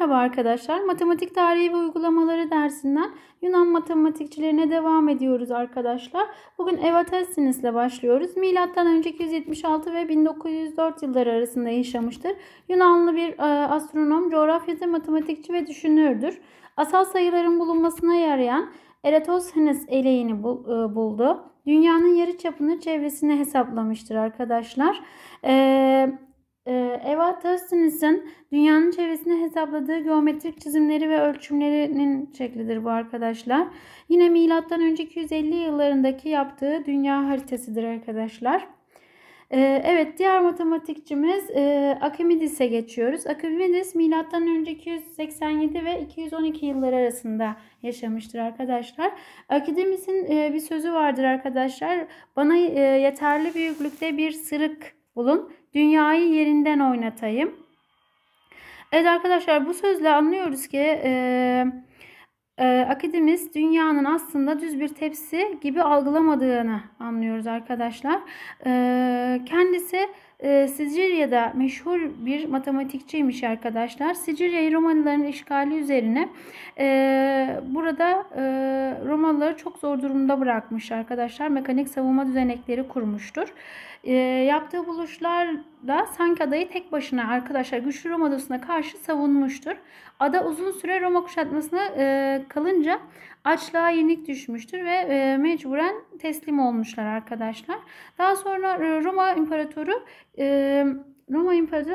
Merhaba arkadaşlar. Matematik tarihi ve uygulamaları dersinden Yunan matematikçilerine devam ediyoruz arkadaşlar. Bugün Evatosthenes ile başlıyoruz. Milattan önceki 176 ve 1904 yılları arasında yaşamıştır. Yunanlı bir e, astronom, coğrafyacı, matematikçi ve düşünürdür. Asal sayıların bulunmasına yarayan Eratosthenes eleğini e, buldu. Dünyanın yarı çapını çevresine hesaplamıştır arkadaşlar. Eee ee, Eva Tostinis'in dünyanın çevresini hesapladığı geometrik çizimleri ve ölçümlerinin şeklidir bu arkadaşlar. Yine milattan önce 250 yıllarındaki yaptığı dünya haritasıdır arkadaşlar. Ee, evet diğer matematikçimiz e, Akimidis'e geçiyoruz. Akimidis milattan önce 287 ve 212 yılları arasında yaşamıştır arkadaşlar. Akidemis'in e, bir sözü vardır arkadaşlar. Bana e, yeterli büyüklükte bir sırık bulun. Dünyayı yerinden oynatayım. Evet arkadaşlar bu sözle anlıyoruz ki e, e, akademist dünyanın aslında düz bir tepsi gibi algılamadığını anlıyoruz arkadaşlar. E, kendisi e, ee, Sicilya'da meşhur bir matematikçiymiş arkadaşlar. Sicilya'yı Romalıların işgali üzerine e, burada e, Romalıları çok zor durumda bırakmış arkadaşlar. Mekanik savunma düzenekleri kurmuştur. E, yaptığı buluşlarla sanki adayı tek başına arkadaşlar güçlü Roma adasına karşı savunmuştur. Ada uzun süre Roma kuşatmasına e, kalınca açlığa yenik düşmüştür ve e, mecburen teslim olmuşlar arkadaşlar. Daha sonra e, Roma İmparatoru e, Roma İmparatoru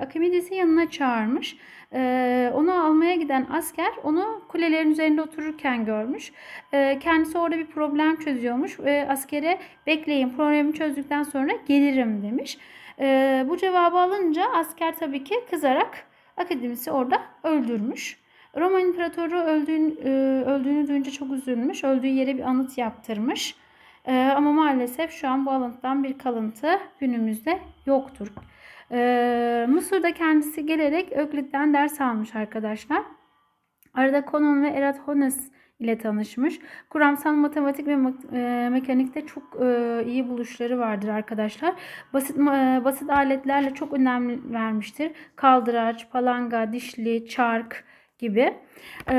Akimides'i yanına çağırmış. E, onu almaya giden asker onu kulelerin üzerinde otururken görmüş. E, kendisi orada bir problem çözüyormuş ve askere bekleyin problemi çözdükten sonra gelirim demiş. E, bu cevabı alınca asker tabii ki kızarak akademisi orada öldürmüş. Roma İmparatoru öldüğünü, öldüğünü duyunca çok üzülmüş. Öldüğü yere bir anıt yaptırmış. E, ama maalesef şu an bu alıntıdan bir kalıntı günümüzde yoktur. E, Mısır'da kendisi gelerek Öklit'ten ders almış arkadaşlar. Arada Konon ve Erathones ile tanışmış. Kuramsal matematik ve e, mekanikte çok e, iyi buluşları vardır arkadaşlar. Basit e, basit aletlerle çok önem vermiştir. Kaldıraç, palanga, dişli, çark gibi. E,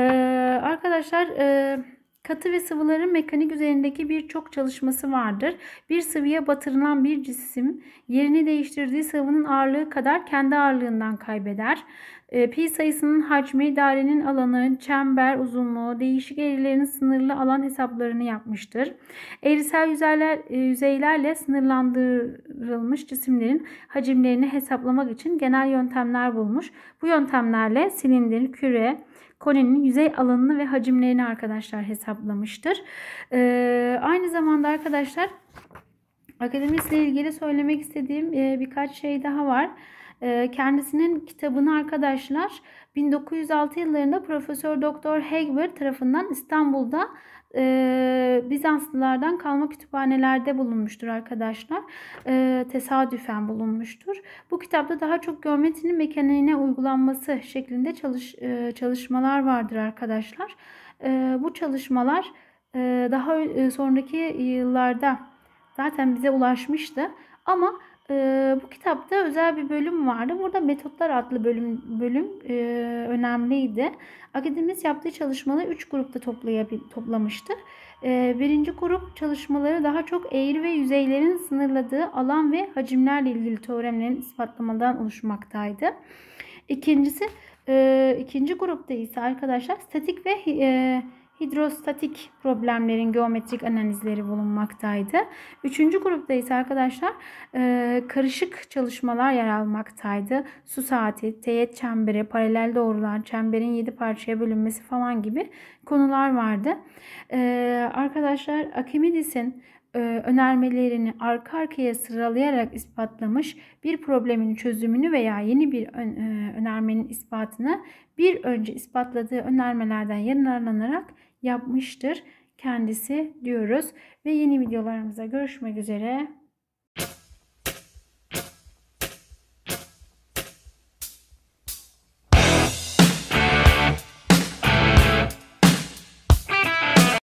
arkadaşlar e, Katı ve sıvıların mekanik üzerindeki birçok çalışması vardır. Bir sıvıya batırılan bir cisim yerini değiştirdiği sıvının ağırlığı kadar kendi ağırlığından kaybeder. Ee, pi sayısının hacmi, dairenin alanı, çember uzunluğu, değişik eğrilerin sınırlı alan hesaplarını yapmıştır. Eğrisel yüzeyler, e, yüzeylerle sınırlandırılmış cisimlerin hacimlerini hesaplamak için genel yöntemler bulmuş. Bu yöntemlerle silindir, küre, Konenin yüzey alanını ve hacimlerini arkadaşlar hesaplamıştır. Ee, aynı zamanda arkadaşlar akademisle ilgili söylemek istediğim e, birkaç şey daha var. E, kendisinin kitabını arkadaşlar 1906 yıllarında Profesör Doktor Hegber tarafından İstanbul'da e, Bizanslılardan kalma kütüphanelerde bulunmuştur arkadaşlar. E, tesadüfen bulunmuştur. Bu kitapta daha çok geometrinin mekaniğine uygulanması şeklinde çalış, e, çalışmalar vardır arkadaşlar. E, bu çalışmalar e, daha sonraki yıllarda zaten bize ulaşmıştı. Ama e, bu kitapta özel bir bölüm vardı. Burada metotlar adlı bölüm bölüm e, önemliydi. Akademimiz yaptığı çalışmaları 3 grupta toplamıştı. E, birinci grup çalışmaları daha çok eğri ve yüzeylerin sınırladığı alan ve hacimlerle ilgili teoremlerin ispatlamadan oluşmaktaydı. İkincisi, e, ikinci grupta ise arkadaşlar statik ve e, hidrostatik problemlerin geometrik analizleri bulunmaktaydı. Üçüncü grupta ise arkadaşlar e, karışık çalışmalar yer almaktaydı. Su saati, teğet çemberi, paralel doğrular, çemberin 7 parçaya bölünmesi falan gibi konular vardı. E, arkadaşlar Akimidis'in e, önermelerini arka arkaya sıralayarak ispatlamış bir problemin çözümünü veya yeni bir e, önermenin ispatını bir önce ispatladığı önermelerden yararlanarak yapmıştır kendisi diyoruz ve yeni videolarımıza görüşmek üzere.